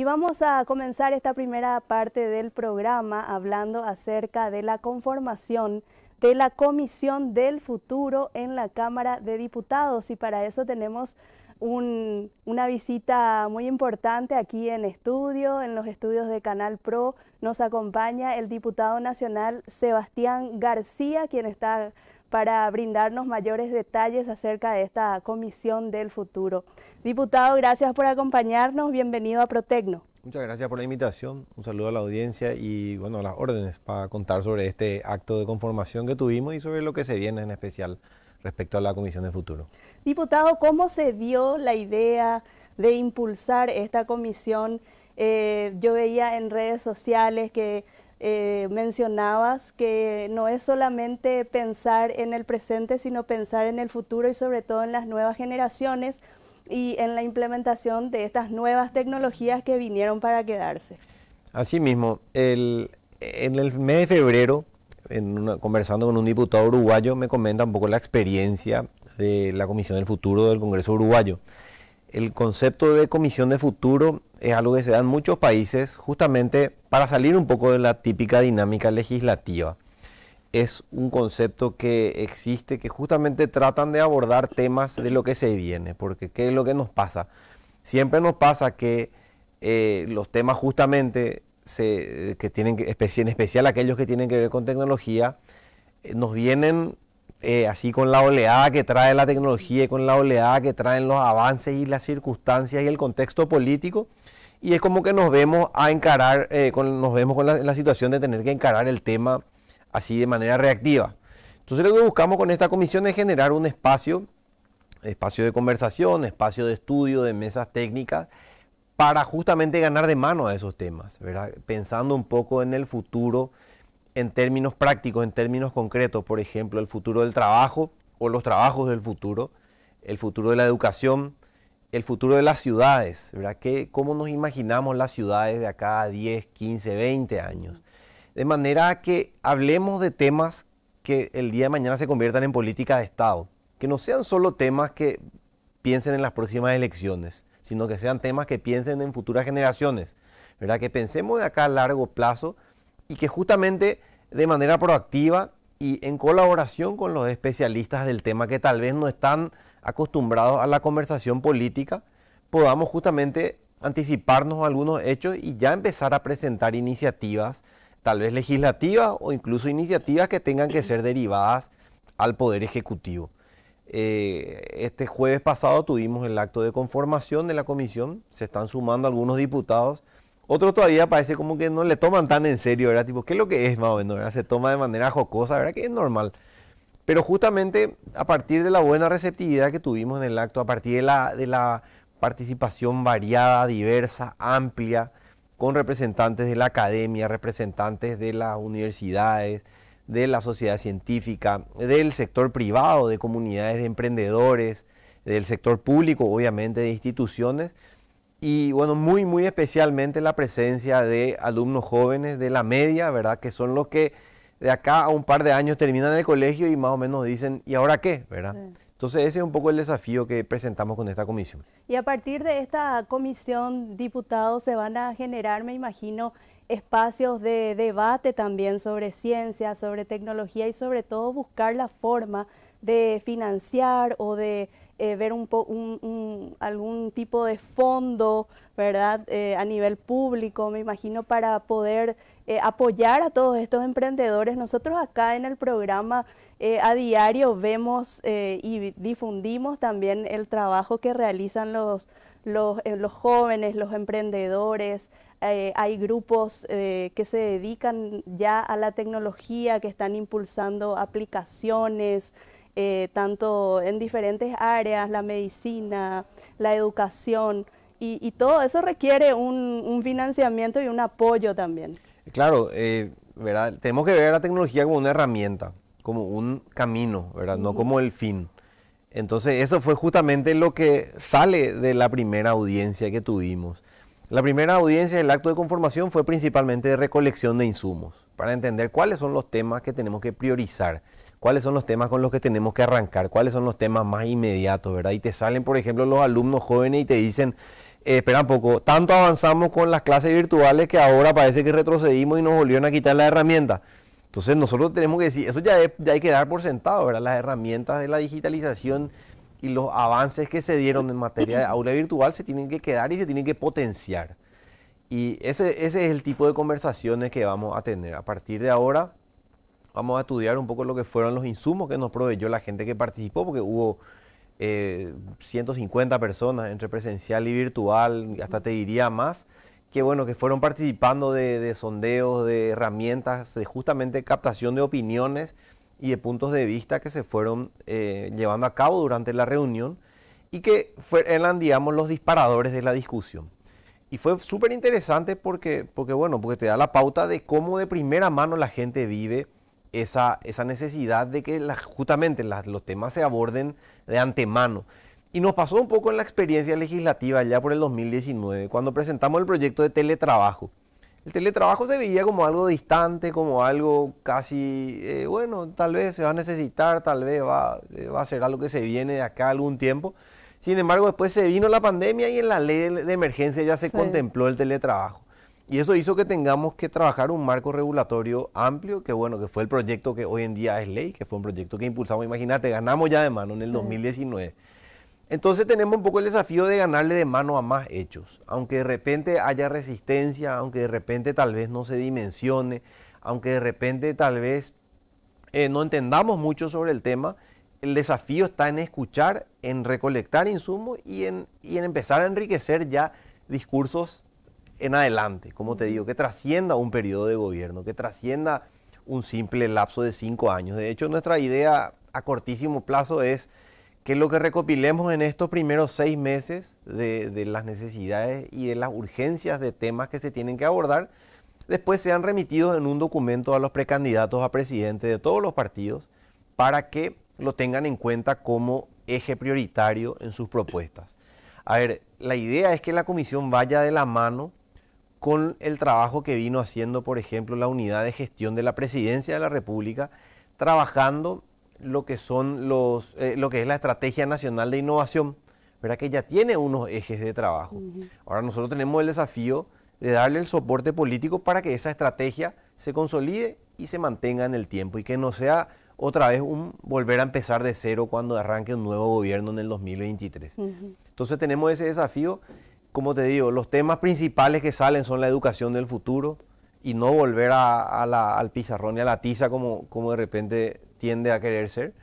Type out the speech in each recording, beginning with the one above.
Y vamos a comenzar esta primera parte del programa hablando acerca de la conformación de la Comisión del Futuro en la Cámara de Diputados y para eso tenemos una visita muy importante aquí en estudio, en los estudios de Canal Pro. Nos acompaña el diputado nacional Sebastián García, quien está para brindarnos mayores detalles acerca de esta Comisión del Futuro. Diputado, gracias por acompañarnos, bienvenido a Protecno. Muchas gracias por la invitación, un saludo a la audiencia y bueno, a las órdenes para contar sobre este acto de conformación que tuvimos y sobre lo que se viene en especial respecto a la Comisión del Futuro. Diputado, ¿cómo se dio la idea de impulsar esta comisión? Eh, yo veía en redes sociales que eh, mencionabas, que no es solamente pensar en el presente, sino pensar en el futuro y sobre todo en las nuevas generaciones y en la implementación de estas nuevas tecnologías que vinieron para quedarse. mismo, el, en el mes de febrero, en conversando con un diputado uruguayo, me comenta un poco la experiencia de la Comisión del Futuro del Congreso Uruguayo. El concepto de comisión de futuro es algo que se da en muchos países justamente para salir un poco de la típica dinámica legislativa. Es un concepto que existe, que justamente tratan de abordar temas de lo que se viene, porque ¿qué es lo que nos pasa? Siempre nos pasa que eh, los temas justamente se, que tienen en especial aquellos que tienen que ver con tecnología, eh, nos vienen eh, así con la oleada que trae la tecnología y con la oleada que traen los avances y las circunstancias y el contexto político. Y es como que nos vemos a encarar, eh, nos vemos con la, situación de tener que encarar el tema así de manera reactiva. Entonces lo que buscamos con esta comisión es generar un espacio, espacio de conversación, espacio de estudio, de mesas técnicas, para justamente ganar de mano a esos temas, pensando un poco en el futuro en términos prácticos, en términos concretos, por ejemplo, el futuro del trabajo o los trabajos del futuro, el futuro de la educación, el futuro de las ciudades, ¿verdad? Que ¿Cómo nos imaginamos las ciudades de acá a 10, 15, 20 años? De manera que hablemos de temas que el día de mañana se conviertan en política de Estado, que no sean solo temas que piensen en las próximas elecciones, sino que sean temas que piensen en futuras generaciones, ¿verdad? Que pensemos de acá a largo plazo y que justamente de manera proactiva y en colaboración con los especialistas del tema que tal vez no están acostumbrados a la conversación política, podamos justamente anticiparnos a algunos hechos y ya empezar a presentar iniciativas, tal vez legislativas o incluso iniciativas que tengan que ser derivadas al Poder Ejecutivo. Eh, este jueves pasado tuvimos el acto de conformación de la comisión, se están sumando algunos diputados otro todavía parece como que no le toman tan en serio, ¿verdad? Tipo, ¿qué es lo que es más Se toma de manera jocosa, ¿verdad? Que es normal. Pero justamente a partir de la buena receptividad que tuvimos en el acto, a partir de la participación variada, diversa, amplia, con representantes de la academia, representantes de las universidades, de la sociedad científica, del sector privado, de comunidades de emprendedores, del sector público, obviamente, de instituciones, y bueno, muy, muy especialmente la presencia de alumnos jóvenes de la media, ¿verdad? Que son los que de acá a un par de años terminan el colegio y más o menos dicen, ¿y ahora qué? ¿verdad? Entonces ese es un poco el desafío que presentamos con esta comisión. Y a partir de esta comisión, diputados, se van a generar, me imagino, espacios de debate también sobre ciencia, sobre tecnología y sobre todo buscar la forma de financiar o de eh, ver algún tipo de fondo, ¿verdad? Eh, a nivel público, me imagino, para poder eh, apoyar a todos estos emprendedores. Nosotros acá en el programa a diario vemos y difundimos también el trabajo que realizan los, jóvenes, los emprendedores, hay grupos que se dedican ya a la tecnología, que están impulsando aplicaciones, eh, tanto en diferentes áreas, la medicina, la educación, y, todo eso requiere un, financiamiento y un apoyo también. Claro, eh, tenemos que ver la tecnología como una herramienta, como un camino, no como el fin. Entonces eso fue justamente lo que sale de la primera audiencia que tuvimos. La primera audiencia del acto de conformación fue principalmente de recolección de insumos, para entender cuáles son los temas que tenemos que priorizar cuáles son los temas con los que tenemos que arrancar, cuáles son los temas más inmediatos, ¿verdad? Y te salen, por ejemplo, los alumnos jóvenes y te dicen, eh, espera un poco, tanto avanzamos con las clases virtuales que ahora parece que retrocedimos y nos volvieron a quitar la herramienta. Entonces nosotros tenemos que decir, eso ya, hay que dar por sentado, ¿verdad? Las herramientas de la digitalización y los avances que se dieron en materia de aula virtual se tienen que quedar y se tienen que potenciar. Y ese, ese es el tipo de conversaciones que vamos a tener. A partir de ahora, vamos a estudiar un poco lo que fueron los insumos que nos proveyó la gente que participó, porque hubo 150 eh, personas entre presencial y virtual, hasta te diría más, que bueno, que fueron participando de, sondeos, de herramientas, de justamente captación de opiniones y de puntos de vista que se fueron eh, llevando a cabo durante la reunión y que eran, digamos, los disparadores de la discusión. Y fue súper interesante porque, porque, bueno, porque te da la pauta de cómo de primera mano la gente vive esa, necesidad de que justamente los temas se aborden de antemano. Y nos pasó un poco en la experiencia legislativa ya por el 2019, cuando presentamos el proyecto de teletrabajo. El teletrabajo se veía como algo distante, como algo casi, eh, bueno, tal vez se va a necesitar, tal vez va, eh, va a ser algo que se viene de acá algún tiempo. Sin embargo, después se vino la pandemia y en la ley de emergencia ya se contempló el teletrabajo. Y eso hizo que tengamos que trabajar un marco regulatorio amplio, que bueno, que fue el proyecto que hoy en día es ley, que fue un proyecto que impulsamos, imagínate, ganamos ya de mano en el 2019. Entonces tenemos un poco el desafío de ganarle de mano a más hechos, aunque de repente haya resistencia, aunque de repente tal vez no se dimensione, aunque de repente tal vez eh, no entendamos mucho sobre el tema, el desafío está en escuchar, en recolectar insumos y en, y en empezar a enriquecer ya discursos en adelante, como te digo, que trascienda un periodo de gobierno, que trascienda un simple lapso de cinco años. De hecho, nuestra idea a cortísimo plazo es que lo que recopilemos en estos primeros seis meses de, las necesidades y de las urgencias de temas que se tienen que abordar, después sean remitidos en un documento a los precandidatos a presidente de todos los partidos para que lo tengan en cuenta como eje prioritario en sus propuestas. A ver, la idea es que la comisión vaya de la mano con el trabajo que vino haciendo, por ejemplo, la unidad de gestión de la presidencia de la República, trabajando lo que, son los, eh, lo que es la Estrategia Nacional de Innovación, ¿verdad? que ya tiene unos ejes de trabajo. Ahora nosotros tenemos el desafío de darle el soporte político para que esa estrategia se consolide y se mantenga en el tiempo y que no sea otra vez un volver a empezar de cero cuando arranque un nuevo gobierno en el 2023. Entonces tenemos ese desafío como te digo, los temas principales que salen son la educación del futuro y no volver al pizarrón y a la tiza como, de repente tiende a querer ser.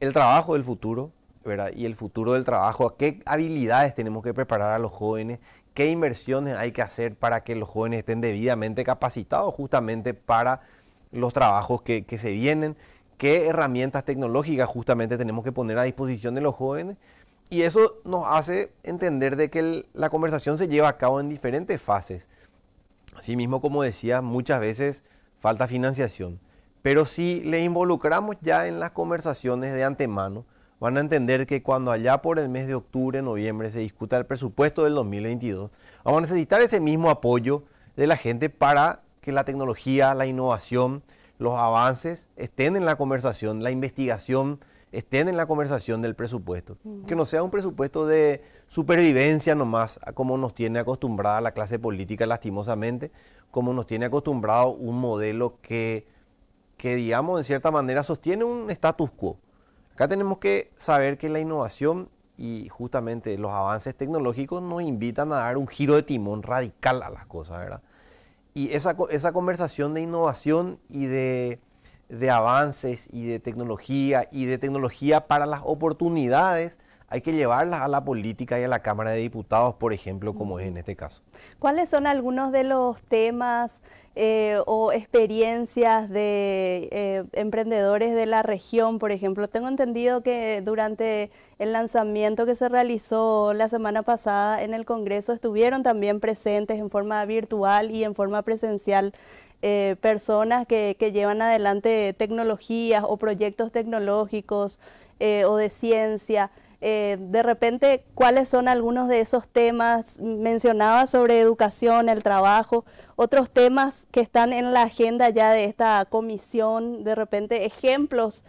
El trabajo del futuro, ¿verdad? Y el futuro del trabajo, qué habilidades tenemos que preparar a los jóvenes, qué inversiones hay que hacer para que los jóvenes estén debidamente capacitados justamente para los trabajos que, que se vienen, qué herramientas tecnológicas justamente tenemos que poner a disposición de los jóvenes y eso nos hace entender de que la conversación se lleva a cabo en diferentes fases. Asimismo, como decía, muchas veces falta financiación. Pero si le involucramos ya en las conversaciones de antemano, van a entender que cuando allá por el mes de octubre, noviembre se discuta el presupuesto del 2022, vamos a necesitar ese mismo apoyo de la gente para que la tecnología, la innovación, los avances estén en la conversación, la investigación estén en la conversación del presupuesto. Que no sea un presupuesto de supervivencia nomás, como nos tiene acostumbrada la clase política lastimosamente, como nos tiene acostumbrado un modelo que, digamos, en cierta manera sostiene un status quo. Acá tenemos que saber que la innovación y justamente los avances tecnológicos nos invitan a dar un giro de timón radical a las cosas, ¿verdad? Y esa conversación de innovación y de de avances y de tecnología y de tecnología para las oportunidades, hay que llevarlas a la política y a la Cámara de Diputados, por ejemplo, como es en este caso. ¿Cuáles son algunos de los temas eh, o experiencias de eh, emprendedores de la región, por ejemplo? Tengo entendido que durante el lanzamiento que se realizó la semana pasada en el Congreso estuvieron también presentes en forma virtual y en forma presencial eh, personas que, llevan adelante tecnologías o proyectos tecnológicos eh, o de ciencia. Eh, de repente, ¿cuáles son algunos de esos temas? Mencionaba sobre educación, el trabajo, otros temas que están en la agenda ya de esta comisión, de repente ejemplos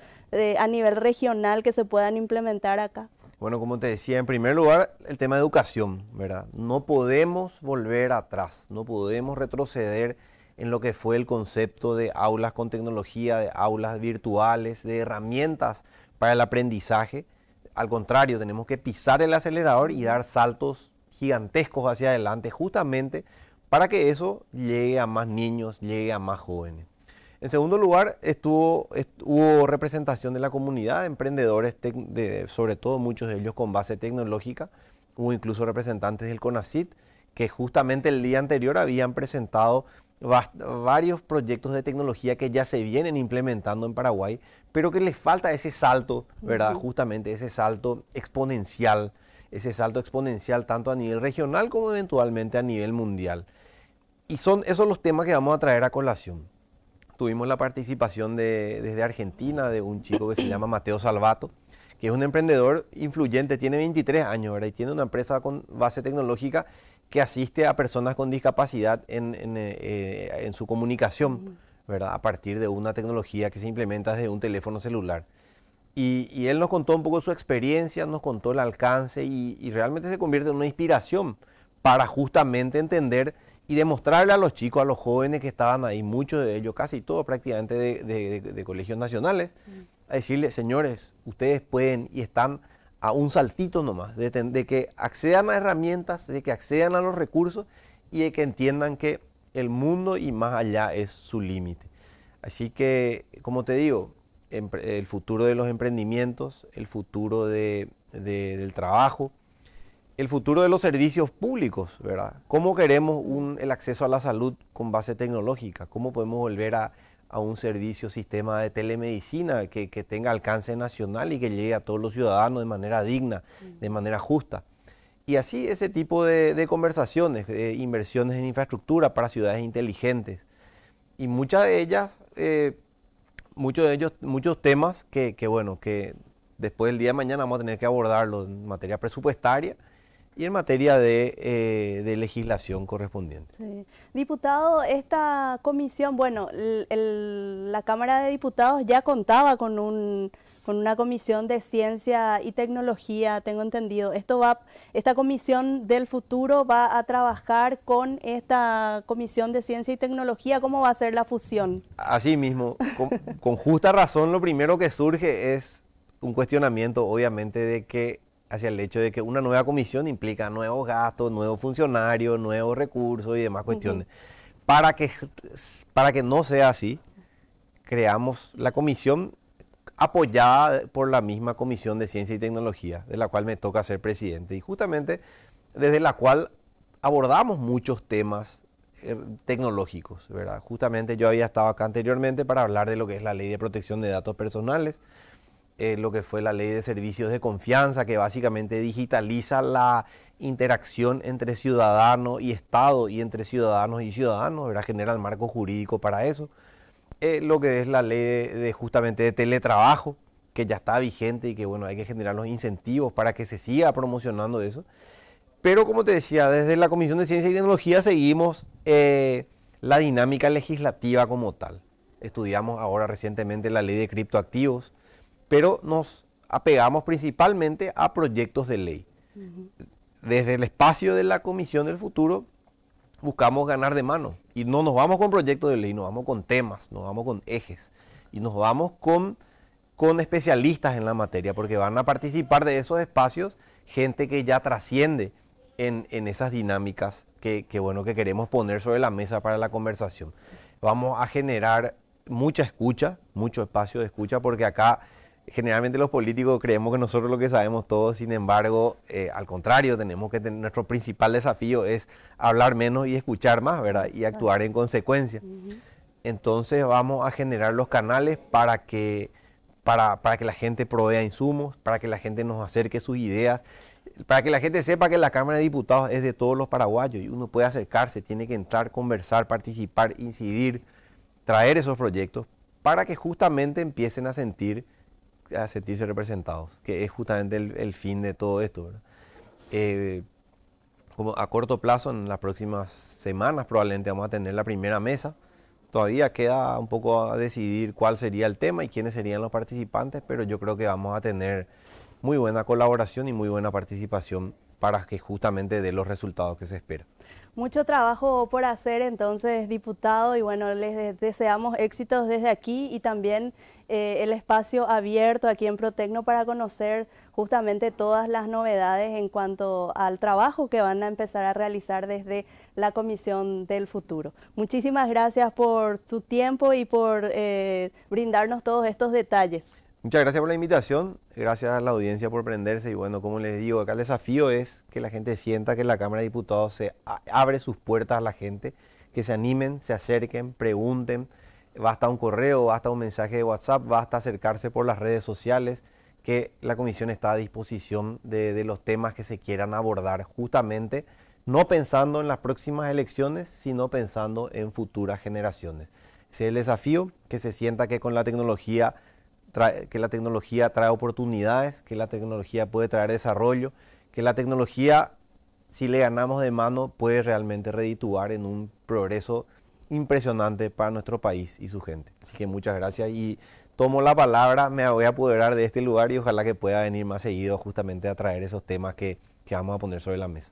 a nivel regional que se puedan implementar acá. Bueno, como te decía, en primer lugar, el tema de educación, ¿verdad? No podemos volver atrás, no podemos retroceder en lo que fue el concepto de aulas con tecnología, de aulas virtuales, de herramientas para el aprendizaje. Al contrario, tenemos que pisar el acelerador y dar saltos gigantescos hacia adelante justamente para que eso llegue a más niños, llegue a más jóvenes. En segundo lugar, estuvo, hubo representación de la comunidad de emprendedores, sobre todo muchos de ellos con base tecnológica, hubo incluso representantes del CONACIT, que justamente el día anterior habían presentado varios proyectos de tecnología que ya se vienen implementando en Paraguay, pero que les falta ese salto, ¿verdad? Justamente ese salto exponencial, ese salto exponencial tanto a nivel regional como eventualmente a nivel mundial. Y son esos los temas que vamos a traer a colación. Tuvimos la participación desde Argentina de un chico que se llama Mateo Salvato, que es un emprendedor influyente, tiene 23 años, ¿verdad? Y tiene una empresa con base tecnológica que asiste a personas con discapacidad en, eh, eh, su comunicación, ¿verdad? A partir de una tecnología que se implementa desde un teléfono celular. Y, él nos contó un poco su experiencia, nos contó el alcance y, realmente se convierte en una inspiración para justamente entender y demostrarle a los chicos, a los jóvenes que estaban ahí, muchos de ellos, casi todos prácticamente de, colegios nacionales, a decirles, señores, ustedes pueden y están a un saltito nomás, de, de, que accedan a herramientas, de que accedan a los recursos y de que entiendan que el mundo y más allá es su límite. Así que, como te digo, el futuro de los emprendimientos, el futuro del trabajo, el futuro de los servicios públicos, ¿verdad? ¿Cómo queremos el acceso a la salud con base tecnológica? ¿Cómo podemos volver a a un servicio, sistema de telemedicina que, tenga alcance nacional y que llegue a todos los ciudadanos de manera digna, de manera justa. Y así ese tipo de, conversaciones, de eh, inversiones en infraestructura para ciudades inteligentes. Y muchas de ellas, eh, muchos de ellos, muchos temas que, bueno, que después del día de mañana vamos a tener que abordarlos en materia presupuestaria, y en materia de, eh, legislación correspondiente. Diputado, esta comisión, bueno, la Cámara de Diputados ya contaba con, con una comisión de ciencia y tecnología, tengo entendido. esta comisión del futuro va a trabajar con esta comisión de ciencia y tecnología. ¿Cómo va a ser la fusión? Así mismo, con justa razón, lo primero que surge es un cuestionamiento, obviamente, de que hacia el hecho de que una nueva comisión implica nuevos gastos, nuevos funcionarios, nuevos recursos y demás cuestiones. para, que, para que no sea así, creamos la comisión apoyada por la misma Comisión de Ciencia y Tecnología, de la cual me toca ser presidente, y justamente desde la cual abordamos muchos temas eh, tecnológicos, ¿verdad? Justamente yo había estado acá anteriormente para hablar de lo que es la ley de protección de datos personales, eh, lo que fue la ley de servicios de confianza, que básicamente digitaliza la interacción entre ciudadano y Estado y entre ciudadanos y ciudadanos, ¿verdad? genera el marco jurídico para eso. Eh, lo que es la ley de, justamente de teletrabajo, que ya está vigente y que bueno, hay que generar los incentivos para que se siga promocionando eso. Pero como te decía, desde la Comisión de Ciencia y Tecnología seguimos eh, la dinámica legislativa como tal. Estudiamos ahora recientemente la ley de criptoactivos, pero nos apegamos principalmente a proyectos de ley. Desde el espacio de la Comisión del Futuro buscamos ganar de mano y no nos vamos con proyectos de ley, nos vamos con temas, nos vamos con ejes y nos vamos con, con especialistas en la materia porque van a participar de esos espacios gente que ya trasciende en, esas dinámicas que, bueno, que queremos poner sobre la mesa para la conversación. Vamos a generar mucha escucha, mucho espacio de escucha porque acá generalmente los políticos creemos que nosotros lo que sabemos todos, sin embargo, eh, al contrario, tenemos que nuestro principal desafío es hablar menos y escuchar más, ¿verdad? Y actuar en consecuencia. Entonces vamos a generar los canales para que, para, para que la gente provea insumos, para que la gente nos acerque sus ideas, para que la gente sepa que la Cámara de Diputados es de todos los paraguayos y uno puede acercarse, tiene que entrar, conversar, participar, incidir, traer esos proyectos para que justamente empiecen a sentir a sentirse representados, que es justamente el, fin de todo esto. Eh, como a corto plazo, en las próximas semanas probablemente vamos a tener la primera mesa. Todavía queda un poco a decidir cuál sería el tema y quiénes serían los participantes, pero yo creo que vamos a tener muy buena colaboración y muy buena participación para que justamente dé los resultados que se esperan. Mucho trabajo por hacer entonces, diputado, y bueno, les deseamos éxitos desde aquí y también eh, el espacio abierto aquí en Protecno para conocer justamente todas las novedades en cuanto al trabajo que van a empezar a realizar desde la Comisión del Futuro. Muchísimas gracias por su tiempo y por eh, brindarnos todos estos detalles. Muchas gracias por la invitación, gracias a la audiencia por prenderse y bueno, como les digo, acá el desafío es que la gente sienta que la Cámara de Diputados se abre sus puertas a la gente, que se animen, se acerquen, pregunten, basta un correo, basta un mensaje de WhatsApp, basta acercarse por las redes sociales, que la comisión está a disposición de, de los temas que se quieran abordar justamente, no pensando en las próximas elecciones, sino pensando en futuras generaciones. Ese es el desafío, que se sienta que con la tecnología que la tecnología trae oportunidades, que la tecnología puede traer desarrollo, que la tecnología, si le ganamos de mano, puede realmente redituar en un progreso impresionante para nuestro país y su gente. Así que muchas gracias y tomo la palabra, me voy a apoderar de este lugar y ojalá que pueda venir más seguido justamente a traer esos temas que, que vamos a poner sobre la mesa.